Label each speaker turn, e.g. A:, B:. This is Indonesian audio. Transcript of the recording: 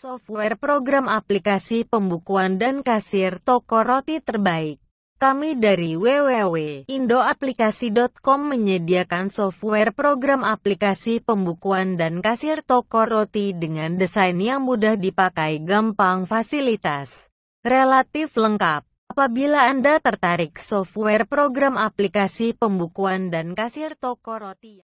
A: software
B: program aplikasi pembukuan dan kasir toko roti terbaik. Kami dari www.indoaplikasi.com menyediakan software program aplikasi pembukuan dan kasir toko roti dengan desain yang mudah dipakai gampang fasilitas. Relatif lengkap. Apabila
C: Anda tertarik software program aplikasi pembukuan dan kasir
D: toko roti